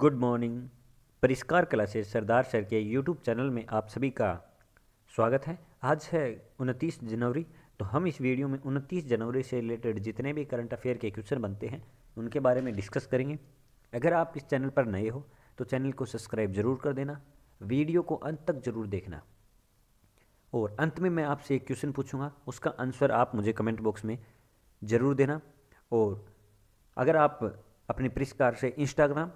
good morning Parishkar classes Sardar sir के YouTube channel में आप सभी का स्वागत है आज है उनतीस जनवरी तो हम इस वीडियो में उनतीस जनवरी से रिलेटेड जितने भी करंट अफेयर के क्वेश्चन बनते हैं उनके बारे में डिस्कस करेंगे अगर आप इस चैनल पर नए हो तो चैनल को सब्सक्राइब जरूर कर देना वीडियो को अंत तक जरूर देखना और अंत में मैं आपसे एक क्वेश्चन पूछूंगा उसका आंसर आप मुझे कमेंट बॉक्स में ज़रूर देना और अगर आप अपने परिष्कार से इंस्टाग्राम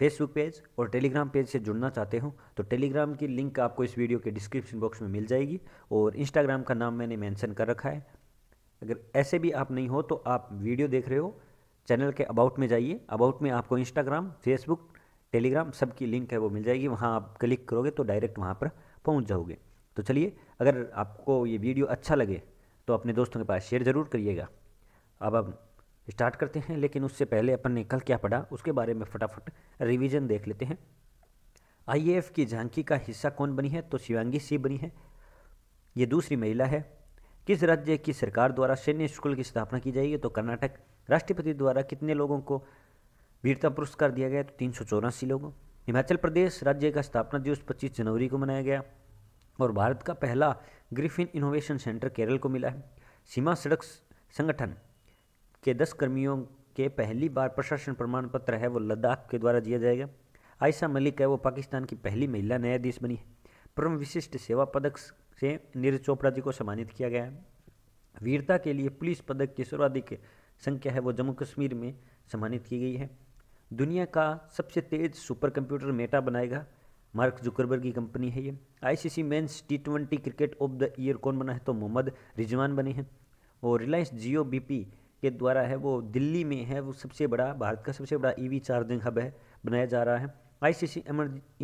फेसबुक पेज और टेलीग्राम पेज से जुड़ना चाहते हो तो टेलीग्राम की लिंक आपको इस वीडियो के डिस्क्रिप्शन बॉक्स में मिल जाएगी और इंस्टाग्राम का नाम मैंने मेंशन कर रखा है अगर ऐसे भी आप नहीं हो तो आप वीडियो देख रहे हो चैनल के अबाउट में जाइए अबाउट में आपको इंस्टाग्राम फेसबुक टेलीग्राम सबकी लिंक है वो मिल जाएगी वहाँ आप क्लिक करोगे तो डायरेक्ट वहाँ पर पहुँच जाओगे तो चलिए अगर आपको ये वीडियो अच्छा लगे तो अपने दोस्तों के पास शेयर ज़रूर करिएगा अब अब स्टार्ट करते हैं लेकिन उससे पहले अपन ने कल क्या पढ़ा उसके बारे में फटाफट रिवीजन देख लेते हैं आईएएफ की झांकी का हिस्सा कौन बनी है तो शिवांगी सी बनी है ये दूसरी महिला है किस राज्य की सरकार द्वारा सैन्य स्कूल की स्थापना की जाएगी तो कर्नाटक राष्ट्रपति द्वारा कितने लोगों को वीरता पुरस्कार दिया गया तो तीन सौ चौरासी लोगों हिमाचल प्रदेश राज्य का स्थापना दिवस पच्चीस जनवरी को मनाया गया और भारत का पहला ग्रिफिन इनोवेशन सेंटर केरल को मिला है सीमा सड़क संगठन के दस कर्मियों के पहली बार प्रशासन प्रमाण पत्र है वो लद्दाख के द्वारा दिया जाएगा आयशा मलिक है वो पाकिस्तान की पहली महिला न्यायाधीश बनी है परम विशिष्ट सेवा पदक से नीरज चोपड़ा जी को सम्मानित किया गया है वीरता के लिए पुलिस पदक की सर्वाधिक संख्या है वो जम्मू कश्मीर में सम्मानित की गई है दुनिया का सबसे तेज सुपर कंप्यूटर मेटा बनाएगा मार्क जुकरबर्ग की कंपनी है ये ICC men's T twenty cricket of the year कौन बना है तो मोहम्मद रिजवान बने हैं और रिलायंस जियो बीपी के द्वारा है वो दिल्ली में है वो सबसे बड़ा भारत का सबसे बड़ा ईवी e चार्जिंग हब है बनाया जा रहा है ICC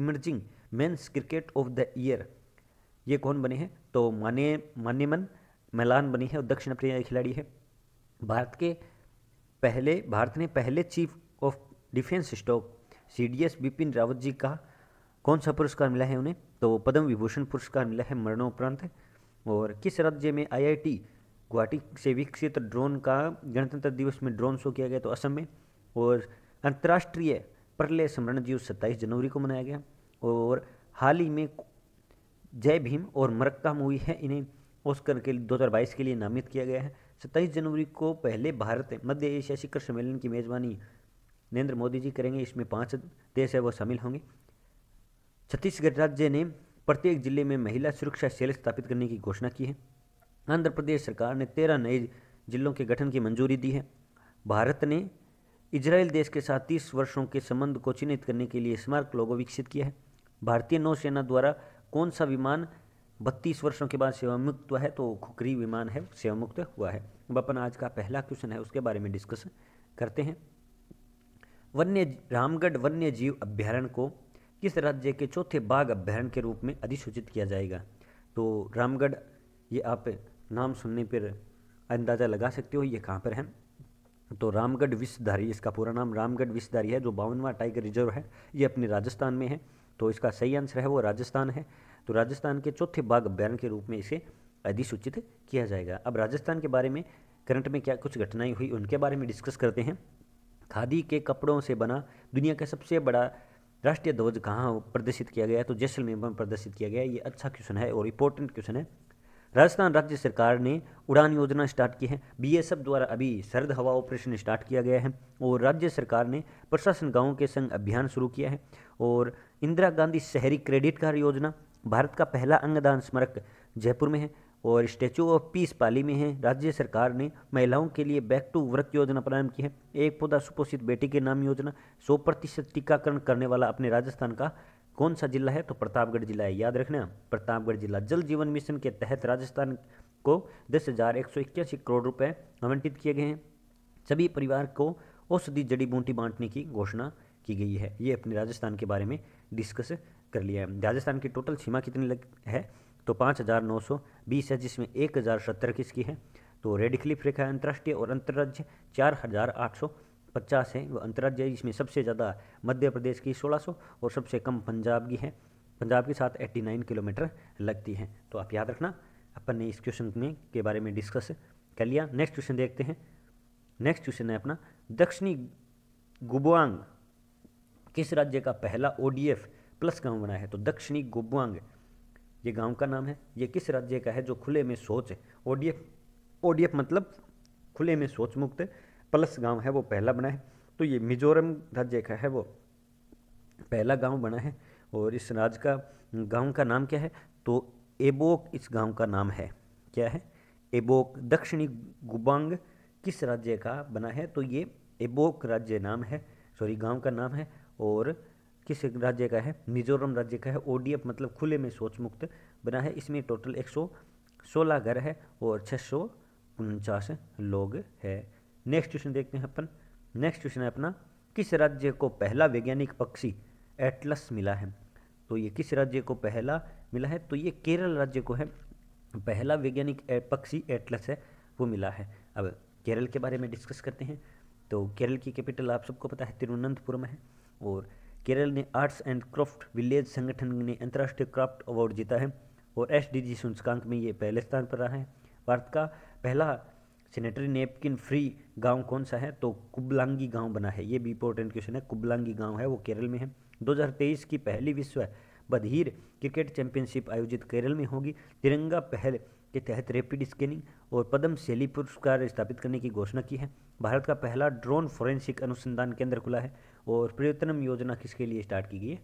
emerging men's cricket of the year ये कौन बने हैं तो माने मान्यमन मैलान बनी है और दक्षिण अफ्रीका खिलाड़ी है भारत के पहले भारत ने पहले chief of defence staff C D S Bipin Rawat ji का कौन सा पुरस्कार मिला है उन्हें तो पद्म विभूषण पुरस्कार मिला है मरणोपरांत और किस राज्य में आईआईटी गुवाहाटी से विकसित ड्रोन का गणतंत्र दिवस में ड्रोन शो किया गया तो असम में और अंतर्राष्ट्रीय प्रलय स्मरण दिवस सत्ताईस जनवरी को मनाया गया और हाल ही में जय भीम और मरक्का मूवी है इन्हें ऑस्कर के दो हज़ार बाईस के लिए नामित किया गया है सत्ताईस जनवरी को पहले भारत मध्य एशिया शिखर सम्मेलन की मेज़बानी नरेंद्र मोदी जी करेंगे इसमें पाँच देश है वो शामिल होंगे छत्तीसगढ़ राज्य ने प्रत्येक जिले में महिला सुरक्षा सेल स्थापित करने की घोषणा की है आंध्र प्रदेश सरकार ने तेरह नए जिलों के गठन की मंजूरी दी है भारत ने इजराइल देश के साथ तीस वर्षों के संबंध को चिन्हित करने के लिए स्मारक लोगो विकसित किया है भारतीय नौसेना द्वारा कौन सा विमान बत्तीस वर्षों के बाद सेवामुक्त हुआ है तो खुकरी विमान है सेवामुक्त हुआ है अब अपन आज का पहला क्वेश्चन है उसके बारे में डिस्कस करते हैं वन्य रामगढ़ वन्य जीव अभ्यारण्य को किस राज्य के चौथे बाघ अभ्यारण्य के रूप में अधिसूचित किया जाएगा तो रामगढ़ ये आप नाम सुनने पर अंदाज़ा लगा सकते हो ये कहाँ पर है तो रामगढ़ विषधारी इसका पूरा नाम रामगढ़ विषधारी है जो बावनवा टाइगर रिजर्व है ये अपने राजस्थान में है तो इसका सही आंसर है वो राजस्थान है तो राजस्थान के चौथे बाघ अभ्यारण्य के रूप में इसे अधिसूचित किया जाएगा अब राजस्थान के बारे में करंट में क्या कुछ घटनाएं हुई उनके बारे में डिस्कस करते हैं खादी के कपड़ों से बना दुनिया का सबसे बड़ा राष्ट्रीय ध्वज कहाँ प्रदर्शित किया गया है तो जैसलमेर में प्रदर्शित किया गया ये अच्छा क्वेश्चन है और इंपॉर्टेंट क्वेश्चन है राजस्थान राज्य सरकार ने उड़ान योजना स्टार्ट की है बीएसएफ द्वारा अभी सर्द हवा ऑपरेशन स्टार्ट किया गया है और राज्य सरकार ने प्रशासन गांवों के संग अभियान शुरू किया है और इंदिरा गांधी शहरी क्रेडिट कार्ड योजना भारत का पहला अंगदान स्मारक जयपुर में है और स्टैचू ऑफ पीस पाली में है राज्य सरकार ने महिलाओं के लिए बैक टू वर्क योजना प्रारंभ की है एक पौधा सुपोषित बेटी के नाम योजना सौ प्रतिशत टीकाकरण करने वाला अपने राजस्थान का कौन सा जिला है तो प्रतापगढ़ जिला है याद रखना प्रतापगढ़ जिला जल जीवन मिशन के तहत राजस्थान को दस हज़ार एक सौ इक्यासी करोड़ रुपए आवंटित किए गए हैं सभी परिवार को औषधि जड़ी बूटी बांटने की घोषणा की गई है ये अपने राजस्थान के बारे में डिस्कस कर लिया है राजस्थान की टोटल सीमा कितनी लग है तो पाँच हज़ार नौ सौ बीस है जिसमें एक हज़ार सत्तर किसकी है तो रेड रेखा अंतर्राष्ट्रीय और अंतर्राज्य चार हज़ार आठ सौ पचास हैं वो अंतर्राज्यीय इसमें सबसे ज़्यादा मध्य प्रदेश की सोलह सो और सबसे कम पंजाब की है पंजाब के साथ 89 किलोमीटर लगती है तो आप याद रखना अपन ने इस क्वेश्चन में के बारे में डिस्कस कर लिया नेक्स्ट क्वेश्चन देखते हैं नेक्स्ट क्वेश्चन है अपना दक्षिणी गुबुआंग किस राज्य का पहला एफ प्लस गांव बना है तो दक्षिणी गुबुआंग ये गांव का नाम है ये किस राज्य का है जो खुले में सोच है डी एफ मतलब खुले में सोच मुक्त है प्लस गांव है वो पहला बना है तो ये मिजोरम राज्य का है वो पहला गांव बना है और इस राज्य का गांव का नाम क्या है तो एबोक इस गांव का नाम है क्या है एबोक दक्षिणी गुबांग किस राज्य का बना है तो ये एबोक राज्य नाम है सॉरी गांव का नाम है और किस राज्य का है मिजोरम राज्य का है ओडीएफ मतलब खुले में सोच मुक्त बना है इसमें टोटल एक सौ सोलह घर है और छः सौ उनचास लोग हैं नेक्स्ट क्वेश्चन देखते हैं अपन नेक्स्ट क्वेश्चन है अपना किस राज्य को पहला वैज्ञानिक पक्षी एटलस मिला है तो ये किस राज्य को पहला मिला है तो ये केरल राज्य को है पहला वैज्ञानिक पक्षी एटलस है वो मिला है अब केरल के बारे में डिस्कस करते हैं तो केरल की कैपिटल आप सबको पता है तिरुवनंतपुरम है और केरल ने आर्ट्स एंड क्राफ्ट विलेज संगठन ने अंतर्राष्ट्रीय क्राफ्ट अवार्ड जीता है और एस डी जी सूचकांक में ये पहले स्थान पर रहा है भारत का पहला सेनेटरी नेपकिन फ्री गांव कौन सा है तो कुबलांगी गांव बना है ये भी इंपॉर्टेंट क्वेश्चन है कुबलांगी गांव है वो केरल में है 2023 की पहली विश्व बधिर क्रिकेट चैंपियनशिप आयोजित केरल में होगी तिरंगा पहल के तहत रैपिड स्कैनिंग और पद्म शैली पुरस्कार स्थापित करने की घोषणा की है भारत का पहला ड्रोन फोरेंसिक अनुसंधान केंद्र खुला है और प्रयत्नम योजना किसके लिए स्टार्ट की गई है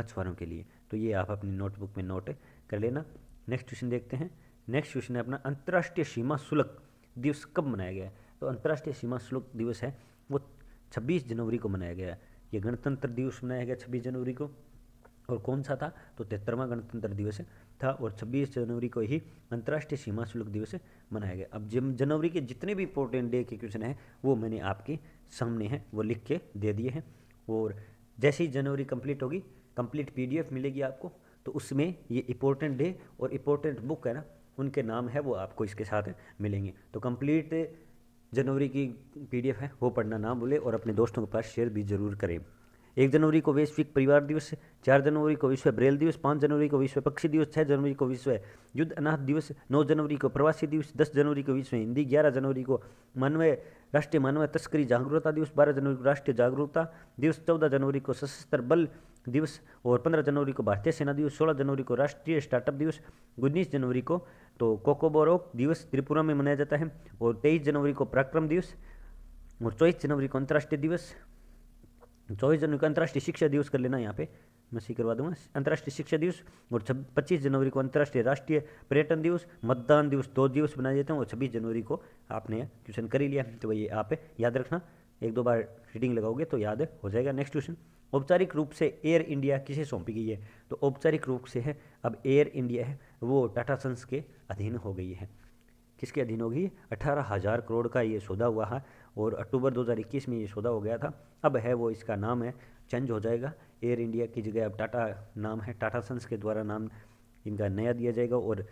मछुआरों के लिए तो ये आप अपनी नोटबुक में नोट कर लेना नेक्स्ट क्वेश्चन देखते हैं नेक्स्ट क्वेश्चन है अपना अंतर्राष्ट्रीय सीमा शुल्क दिवस कब मनाया गया है तो अंतर्राष्ट्रीय सीमा शुल्क दिवस है वो छब्बीस जनवरी को मनाया गया है ये गणतंत्र दिवस मनाया गया छब्बीस जनवरी को और कौन सा था तो तिहत्तरवा गणतंत्र दिवस था और 26 जनवरी को ही अंतर्राष्ट्रीय सीमा शुल्क दिवस मनाया गया अब जम जनवरी के जितने भी इंपॉर्टेंट डे के क्वेश्चन हैं वो मैंने आपके सामने हैं वो लिख के दे दिए हैं और जैसे ही जनवरी कंप्लीट होगी कंप्लीट पीडीएफ मिलेगी आपको तो उसमें ये इंपॉर्टेंट डे और इंपॉर्टेंट बुक है ना उनके नाम है वो आपको इसके साथ मिलेंगे तो कंप्लीट जनवरी की पीडीएफ है वो पढ़ना ना भूलें और अपने दोस्तों के पास शेयर भी जरूर करें एक जनवरी को वैश्विक परिवार दिवस चार जनवरी को विश्व ब्रेल दिवस पाँच जनवरी को विश्व पक्षी दिवस छः जनवरी को विश्व युद्ध अनाथ दिवस नौ जनवरी को प्रवासी दिवस दस जनवरी को विश्व हिंदी ग्यारह जनवरी को मानवीय राष्ट्रीय मानव तस्करी जागरूकता दिवस बारह जनवरी को राष्ट्रीय जागरूकता दिवस चौदह जनवरी को सशस्त्र बल दिवस और पंद्रह जनवरी को भारतीय सेना दिवस सोलह जनवरी को राष्ट्रीय स्टार्टअप दिवस उन्नीस जनवरी को तो कोकोबोरोक दिवस त्रिपुरा में मनाया जाता है और तेईस जनवरी को पराक्रम दिवस और चौबीस जनवरी को अंतर्राष्ट्रीय दिवस चौबीस जनवरी को अंतर्राष्ट्रीय शिक्षा दिवस कर लेना यहाँ पे मैं सीख करवा दूंगा अंतर्राष्ट्रीय शिक्षा दिवस और पच्चीस जनवरी को अंतर्राष्ट्रीय राष्ट्रीय पर्यटन दिवस मतदान दिवस दो दिवस बनाए जाते हैं और छब्बीस जनवरी को आपने क्वेश्चन कर ही लिया तो भाई आप याद रखना एक दो बार रीडिंग लगाओगे तो याद हो जाएगा नेक्स्ट क्वेश्चन औपचारिक रूप से एयर इंडिया किसे सौंपी गई है तो औपचारिक रूप से है अब एयर इंडिया है वो टाटा सन्स के अधीन हो गई है किसके अधीन हो गई अठारह हज़ार करोड़ का ये सौदा हुआ है और अक्टूबर 2021 में ये सौदा हो गया था अब है वो इसका नाम है चेंज हो जाएगा एयर इंडिया की जगह अब टाटा नाम है टाटा सन्स के द्वारा नाम इनका नया दिया जाएगा और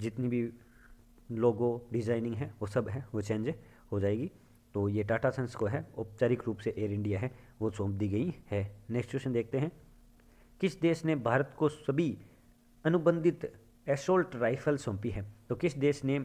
जितनी भी लोगो डिज़ाइनिंग है वो सब है वो चेंज हो जाएगी तो ये टाटा सन्स को है औपचारिक रूप से एयर इंडिया है वो सौंप दी गई है नेक्स्ट क्वेश्चन देखते हैं किस देश ने भारत को सभी अनुबंधित एसोल्ट राइफल सौंपी है तो किस देश ने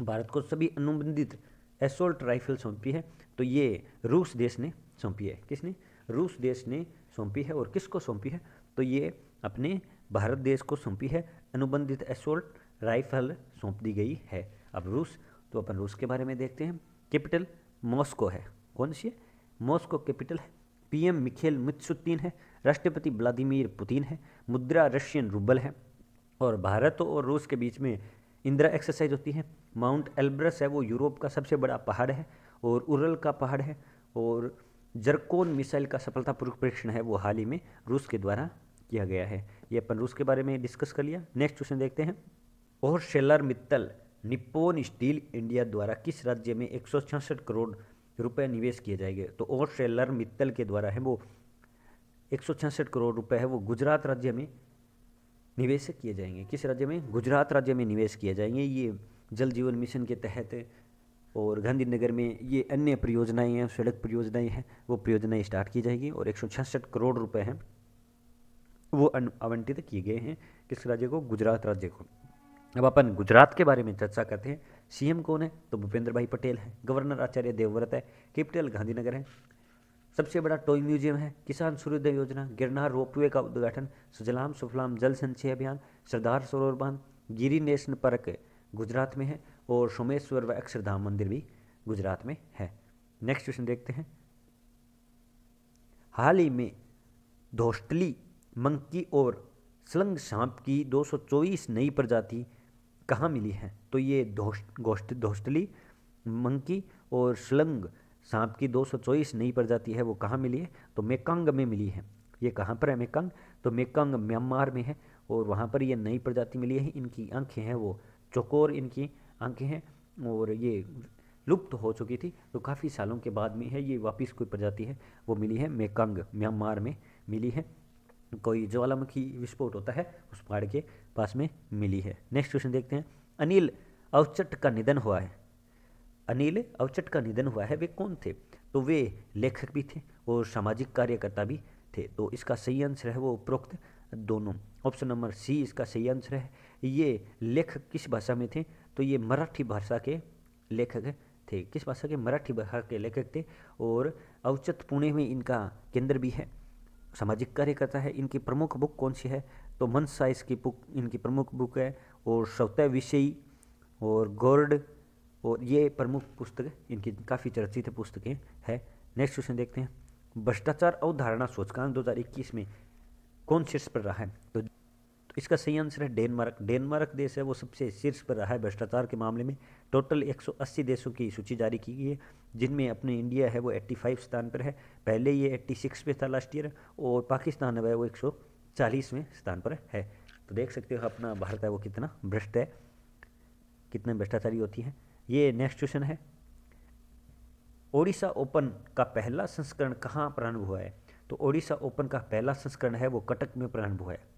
भारत को सभी अनुबंधित एसोल्ट राइफल सौंपी है तो ये रूस देश ने सौंपी है किसने रूस देश ने सौंपी है और किसको सौंपी है तो ये अपने भारत देश को सौंपी है अनुबंधित एसोल्ट राइफल सौंप दी गई है अब रूस तो अपन रूस के बारे में देखते हैं कैपिटल मॉस्को है कौन सी है मॉस्को कैपिटल है पीएम मिखेल मित्सुद्दीन है राष्ट्रपति व्लादिमीर पुतिन है मुद्रा रशियन रूबल है और भारत और रूस के बीच में इंदिरा एक्सरसाइज होती है माउंट एल्ब्रस है वो यूरोप का सबसे बड़ा पहाड़ है और उरल का पहाड़ है और जर्कोन मिसाइल का सफलतापूर्वक परीक्षण है वो हाल ही में रूस के द्वारा किया गया है ये अपन रूस के बारे में डिस्कस कर लिया नेक्स्ट क्वेश्चन देखते हैं और Arcelor Mittal Nippon Steel India द्वारा किस राज्य में एक करोड़ रुपए निवेश किए जाएंगे तो और शेलर मित्तल के द्वारा है वो एक करोड़ रुपए है वो गुजरात राज्य में निवेश किए जाएंगे किस राज्य में गुजरात राज्य में निवेश किए जाएंगे ये जल जीवन मिशन के तहत और गांधीनगर में ये अन्य परियोजनाएं हैं सड़क परियोजनाएं हैं वो परियोजनाएं स्टार्ट की जाएगी और एक करोड़ रुपए हैं वो आवंटित किए गए हैं किस राज्य को गुजरात राज्य को अब अपन गुजरात के बारे में चर्चा करते हैं सीएम कौन है तो भूपेंद्र भाई पटेल है गवर्नर आचार्य देवव्रत है कैपिटल गांधीनगर है सबसे बड़ा टॉय म्यूजियम है किसान सूर्योदय योजना गिरनार रोपवे का उद्घाटन सुजलाम सुफलाम जल संचय अभियान सरदार सरोवर बांध गिरी नेशनल पार्क गुजरात में है और सोमेश्वर व अक्षरधाम मंदिर भी गुजरात में है नेक्स्ट क्वेश्चन देखते हैं हाल ही में धोस्टली मंकी और स्लंग सांप की 224 नई प्रजाति कहाँ मिली है तो ये धोस्ट धोस्टली मंकी और स्लंग सांप की 224 नई प्रजाति है वो कहाँ मिली है तो मेकंग में मिली है ये कहाँ पर है मेकंग तो मेकांग म्यांमार में है और वहाँ पर ये नई प्रजाति मिली है इनकी आंखें हैं वो चोकोर इनकी आंखें हैं और ये लुप्त हो चुकी थी तो काफ़ी सालों के बाद में है ये वापस कोई प्रजाति है वो मिली है मेकंग म्यांमार में मिली है कोई ज्वालामुखी विस्फोट होता है उस पहाड़ के पास में मिली है नेक्स्ट क्वेश्चन देखते हैं अनिल अवचट का निधन हुआ है अनिल अवचट का निधन हुआ है वे कौन थे तो वे लेखक भी थे और सामाजिक कार्यकर्ता भी थे तो इसका सही आंसर है वो उपरोक्त दोनों ऑप्शन नंबर सी इसका सही आंसर है ये लेखक किस भाषा में थे तो ये मराठी भाषा के लेखक थे किस भाषा के मराठी भाषा के लेखक थे और औचत पुणे में इनका केंद्र भी है सामाजिक कार्यकर्ता है इनकी प्रमुख बुक कौन सी है तो मन साइज की बुक इनकी प्रमुख बुक है और सौतः विषयी और गोर्ड और ये प्रमुख पुस्तक इनकी काफ़ी चर्चित पुस्तकें हैं नेक्स्ट क्वेश्चन देखते हैं भ्रष्टाचार अवधारणा सूचकांक 2021 में कौन शीर्ष पर रहा है इसका सही आंसर है डेनमार्क डेनमार्क देश है वो सबसे शीर्ष पर रहा है भ्रष्टाचार के मामले में टोटल 180 देशों की सूची जारी की गई है जिनमें अपने इंडिया है वो 85 स्थान पर है पहले ये 86 पे था लास्ट ईयर और पाकिस्तान है वो 140वें स्थान पर है तो देख सकते हो अपना भारत है वो कितना भ्रष्ट है कितने भ्रष्टाचारी होती है ये नेक्स्ट क्वेश्चन है ओडिशा ओपन का पहला संस्करण कहाँ प्रारंभ हुआ है तो ओडिशा ओपन का पहला संस्करण है वो कटक में प्रारंभ हुआ है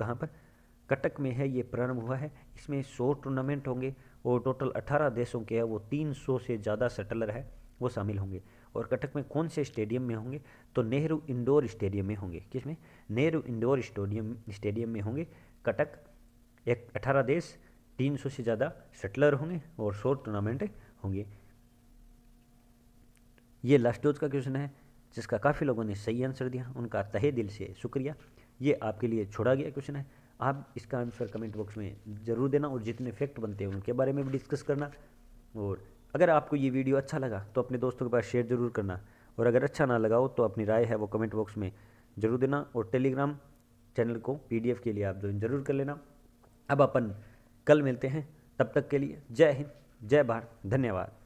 कहाँ पर कटक में है ये प्रारंभ हुआ है इसमें सौ टूर्नामेंट होंगे और टोटल अठारह देशों के हैं वो तीन सौ से ज़्यादा सेटलर है वो शामिल होंगे और कटक में कौन से स्टेडियम में होंगे तो नेहरू इंडोर स्टेडियम में होंगे किस में नेहरू इंडोर स्टेडियम स्टेडियम में होंगे कटक एक अठारह देश तीन सौ से ज़्यादा सेटलर होंगे और सौ टूर्नामेंट होंगे ये लास्ट डोज का क्वेश्चन है जिसका काफ़ी लोगों ने सही आंसर दिया उनका तहे दिल से शुक्रिया ये आपके लिए छोड़ा गया क्वेश्चन है आप इसका आंसर कमेंट बॉक्स में ज़रूर देना और जितने फैक्ट बनते हैं उनके बारे में भी डिस्कस करना और अगर आपको ये वीडियो अच्छा लगा तो अपने दोस्तों के पास शेयर ज़रूर करना और अगर अच्छा ना लगा हो तो अपनी राय है वो कमेंट बॉक्स में ज़रूर देना और टेलीग्राम चैनल को पीडीएफ के लिए आप ज्वाइन जरूर कर लेना अब अपन कल मिलते हैं तब तक के लिए जय हिंद जय भारत धन्यवाद